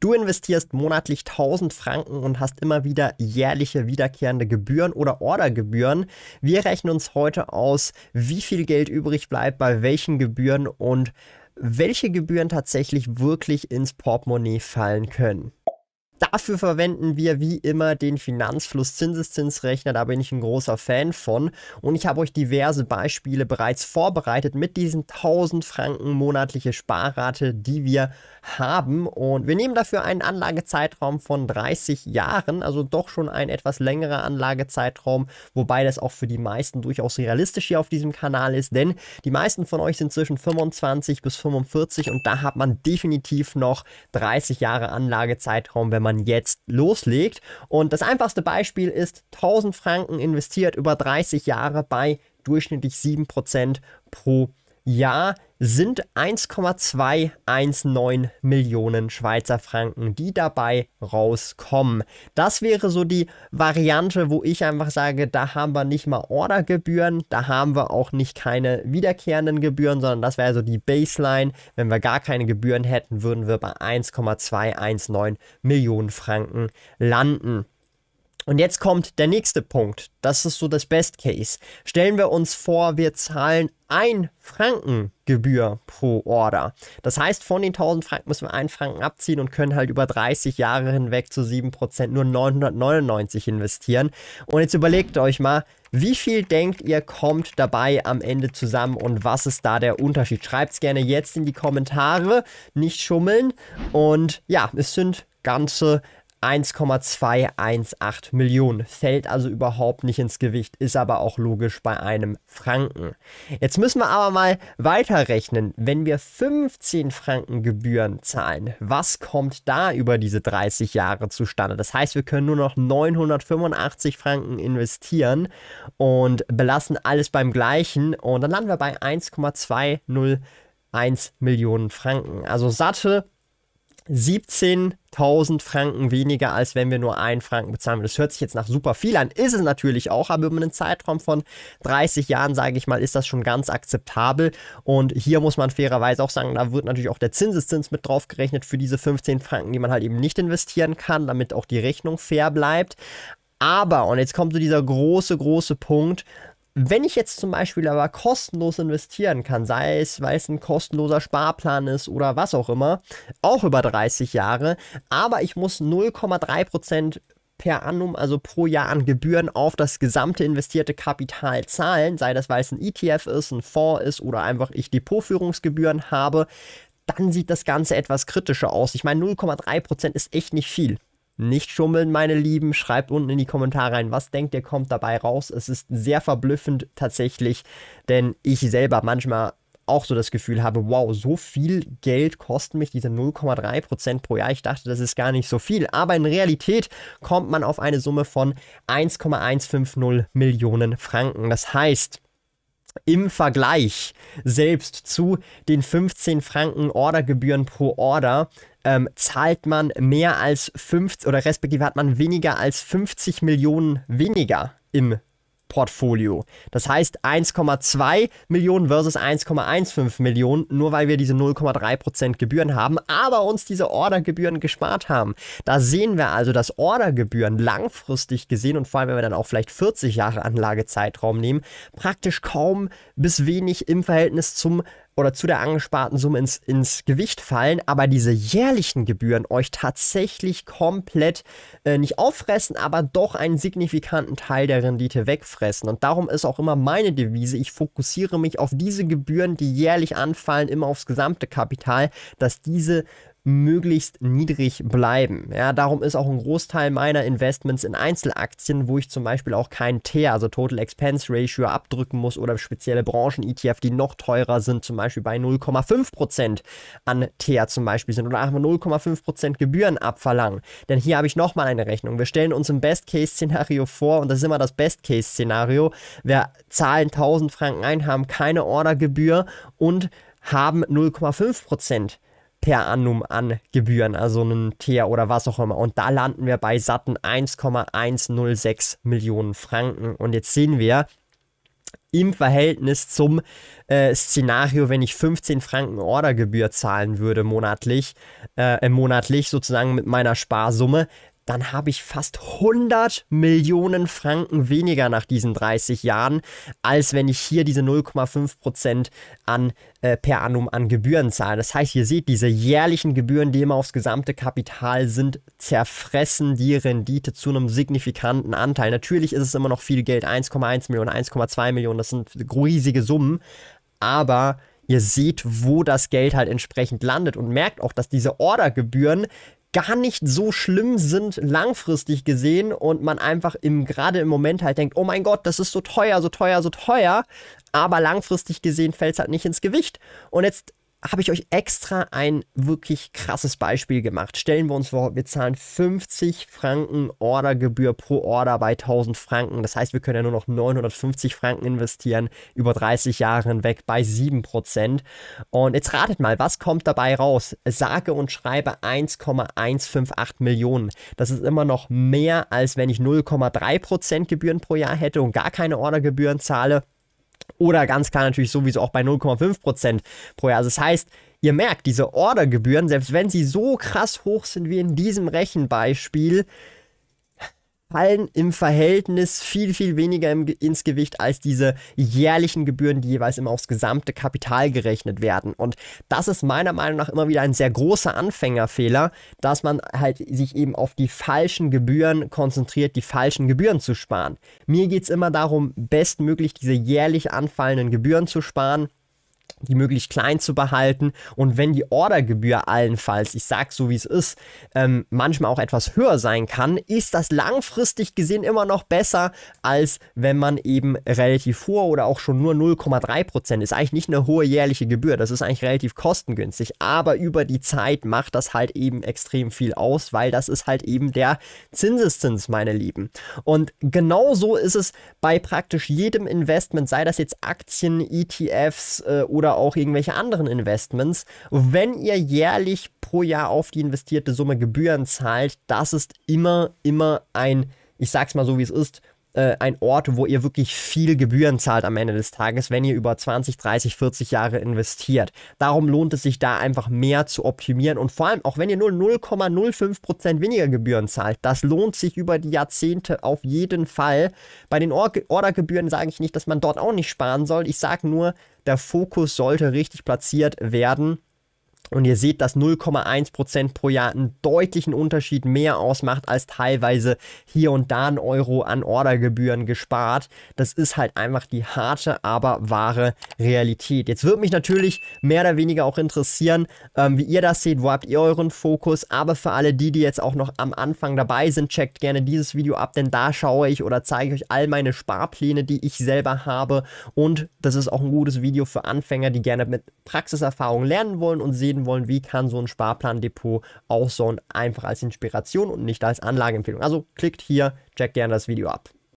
Du investierst monatlich 1000 Franken und hast immer wieder jährliche wiederkehrende Gebühren oder Ordergebühren. Wir rechnen uns heute aus, wie viel Geld übrig bleibt, bei welchen Gebühren und welche Gebühren tatsächlich wirklich ins Portemonnaie fallen können. Dafür verwenden wir wie immer den Finanzfluss Zinseszinsrechner, da bin ich ein großer Fan von und ich habe euch diverse Beispiele bereits vorbereitet mit diesen 1000 Franken monatliche Sparrate, die wir haben und wir nehmen dafür einen Anlagezeitraum von 30 Jahren, also doch schon ein etwas längerer Anlagezeitraum, wobei das auch für die meisten durchaus realistisch hier auf diesem Kanal ist, denn die meisten von euch sind zwischen 25 bis 45 und da hat man definitiv noch 30 Jahre Anlagezeitraum, wenn man man jetzt loslegt. Und das einfachste Beispiel ist 1000 Franken investiert über 30 Jahre bei durchschnittlich 7% pro Jahr sind 1,219 Millionen Schweizer Franken, die dabei rauskommen. Das wäre so die Variante, wo ich einfach sage, da haben wir nicht mal Ordergebühren, da haben wir auch nicht keine wiederkehrenden Gebühren, sondern das wäre so die Baseline. Wenn wir gar keine Gebühren hätten, würden wir bei 1,219 Millionen Franken landen. Und jetzt kommt der nächste Punkt. Das ist so das Best Case. Stellen wir uns vor, wir zahlen 1 Franken Gebühr pro Order. Das heißt, von den 1000 Franken müssen wir 1 Franken abziehen und können halt über 30 Jahre hinweg zu 7% nur 999 investieren. Und jetzt überlegt euch mal, wie viel denkt ihr kommt dabei am Ende zusammen und was ist da der Unterschied? Schreibt es gerne jetzt in die Kommentare, nicht schummeln. Und ja, es sind ganze 1,218 Millionen. Fällt also überhaupt nicht ins Gewicht, ist aber auch logisch bei einem Franken. Jetzt müssen wir aber mal weiterrechnen. Wenn wir 15 Franken Gebühren zahlen, was kommt da über diese 30 Jahre zustande? Das heißt, wir können nur noch 985 Franken investieren und belassen alles beim gleichen und dann landen wir bei 1,201 Millionen Franken. Also satte 17.000 Franken weniger, als wenn wir nur einen Franken bezahlen. Das hört sich jetzt nach super viel an, ist es natürlich auch, aber über einen Zeitraum von 30 Jahren, sage ich mal, ist das schon ganz akzeptabel. Und hier muss man fairerweise auch sagen, da wird natürlich auch der Zinseszins mit drauf gerechnet für diese 15 Franken, die man halt eben nicht investieren kann, damit auch die Rechnung fair bleibt. Aber, und jetzt kommt so dieser große, große Punkt, wenn ich jetzt zum Beispiel aber kostenlos investieren kann, sei es, weil es ein kostenloser Sparplan ist oder was auch immer, auch über 30 Jahre, aber ich muss 0,3% per annum, also pro Jahr an Gebühren auf das gesamte investierte Kapital zahlen, sei das, weil es ein ETF ist, ein Fonds ist oder einfach ich Depotführungsgebühren habe, dann sieht das Ganze etwas kritischer aus. Ich meine, 0,3% ist echt nicht viel. Nicht schummeln, meine Lieben. Schreibt unten in die Kommentare rein, was denkt ihr, kommt dabei raus. Es ist sehr verblüffend tatsächlich, denn ich selber manchmal auch so das Gefühl habe, wow, so viel Geld kosten mich diese 0,3% pro Jahr. Ich dachte, das ist gar nicht so viel. Aber in Realität kommt man auf eine Summe von 1,150 Millionen Franken. Das heißt, im Vergleich selbst zu den 15 Franken Ordergebühren pro Order ähm, zahlt man mehr als 50 oder respektive hat man weniger als 50 Millionen weniger im Portfolio. Das heißt 1,2 Millionen versus 1,15 Millionen, nur weil wir diese 0,3% Gebühren haben, aber uns diese Ordergebühren gespart haben. Da sehen wir also, dass Ordergebühren langfristig gesehen und vor allem, wenn wir dann auch vielleicht 40 Jahre Anlagezeitraum nehmen, praktisch kaum bis wenig im Verhältnis zum oder zu der angesparten Summe ins, ins Gewicht fallen, aber diese jährlichen Gebühren euch tatsächlich komplett äh, nicht auffressen, aber doch einen signifikanten Teil der Rendite wegfressen. Und darum ist auch immer meine Devise, ich fokussiere mich auf diese Gebühren, die jährlich anfallen, immer aufs gesamte Kapital, dass diese möglichst niedrig bleiben. Ja, darum ist auch ein Großteil meiner Investments in Einzelaktien, wo ich zum Beispiel auch keinen TER, also Total Expense Ratio, abdrücken muss oder spezielle Branchen-ETF, die noch teurer sind, zum Beispiel bei 0,5% an TER zum Beispiel sind oder einfach 0,5% Gebühren abverlangen. Denn hier habe ich nochmal eine Rechnung. Wir stellen uns im Best-Case-Szenario vor, und das ist immer das Best-Case-Szenario, wir zahlen 1000 Franken ein, haben keine Ordergebühr und haben 0,5% per annum an Gebühren, also einen Tier oder was auch immer. Und da landen wir bei satten 1,106 Millionen Franken. Und jetzt sehen wir, im Verhältnis zum äh, Szenario, wenn ich 15 Franken Ordergebühr zahlen würde monatlich, äh, äh monatlich sozusagen mit meiner Sparsumme, dann habe ich fast 100 Millionen Franken weniger nach diesen 30 Jahren, als wenn ich hier diese 0,5% an, äh, per annum an Gebühren zahle. Das heißt, ihr seht, diese jährlichen Gebühren, die immer aufs gesamte Kapital sind, zerfressen die Rendite zu einem signifikanten Anteil. Natürlich ist es immer noch viel Geld, 1,1 Millionen, 1,2 Millionen, das sind riesige Summen, aber ihr seht, wo das Geld halt entsprechend landet und merkt auch, dass diese Ordergebühren gar nicht so schlimm sind langfristig gesehen und man einfach im gerade im Moment halt denkt, oh mein Gott, das ist so teuer, so teuer, so teuer, aber langfristig gesehen fällt es halt nicht ins Gewicht. Und jetzt habe ich euch extra ein wirklich krasses Beispiel gemacht. Stellen wir uns vor, wir zahlen 50 Franken Ordergebühr pro Order bei 1000 Franken. Das heißt, wir können ja nur noch 950 Franken investieren über 30 Jahre hinweg bei 7%. Und jetzt ratet mal, was kommt dabei raus? Sage und schreibe 1,158 Millionen. Das ist immer noch mehr, als wenn ich 0,3% Gebühren pro Jahr hätte und gar keine Ordergebühren zahle oder ganz klar natürlich sowieso auch bei 0,5% pro Jahr. Also das heißt, ihr merkt, diese Ordergebühren, selbst wenn sie so krass hoch sind wie in diesem Rechenbeispiel, fallen im Verhältnis viel, viel weniger im, ins Gewicht als diese jährlichen Gebühren, die jeweils immer aufs gesamte Kapital gerechnet werden. Und das ist meiner Meinung nach immer wieder ein sehr großer Anfängerfehler, dass man halt sich eben auf die falschen Gebühren konzentriert, die falschen Gebühren zu sparen. Mir geht es immer darum, bestmöglich diese jährlich anfallenden Gebühren zu sparen die möglichst klein zu behalten und wenn die Ordergebühr allenfalls, ich sage so wie es ist, ähm, manchmal auch etwas höher sein kann, ist das langfristig gesehen immer noch besser, als wenn man eben relativ hohe oder auch schon nur 0,3% ist. Eigentlich nicht eine hohe jährliche Gebühr, das ist eigentlich relativ kostengünstig, aber über die Zeit macht das halt eben extrem viel aus, weil das ist halt eben der Zinseszins, meine Lieben. Und genauso ist es bei praktisch jedem Investment, sei das jetzt Aktien, ETFs äh, oder oder auch irgendwelche anderen Investments. Wenn ihr jährlich pro Jahr auf die investierte Summe Gebühren zahlt, das ist immer, immer ein, ich sag's mal so wie es ist, äh, ein Ort, wo ihr wirklich viel Gebühren zahlt am Ende des Tages, wenn ihr über 20, 30, 40 Jahre investiert. Darum lohnt es sich da einfach mehr zu optimieren und vor allem auch wenn ihr nur 0,05% weniger Gebühren zahlt, das lohnt sich über die Jahrzehnte auf jeden Fall. Bei den Or Ordergebühren sage ich nicht, dass man dort auch nicht sparen soll. Ich sage nur, der Fokus sollte richtig platziert werden und ihr seht, dass 0,1% pro Jahr einen deutlichen Unterschied mehr ausmacht, als teilweise hier und da ein Euro an Ordergebühren gespart. Das ist halt einfach die harte, aber wahre Realität. Jetzt wird mich natürlich mehr oder weniger auch interessieren, ähm, wie ihr das seht, wo habt ihr euren Fokus. Aber für alle die, die jetzt auch noch am Anfang dabei sind, checkt gerne dieses Video ab, denn da schaue ich oder zeige ich euch all meine Sparpläne, die ich selber habe. Und das ist auch ein gutes Video für Anfänger, die gerne mit Praxiserfahrung lernen wollen und sehen wollen, wie kann so ein Sparplandepot aussehen, einfach als Inspiration und nicht als Anlageempfehlung. Also klickt hier, checkt gerne das Video ab.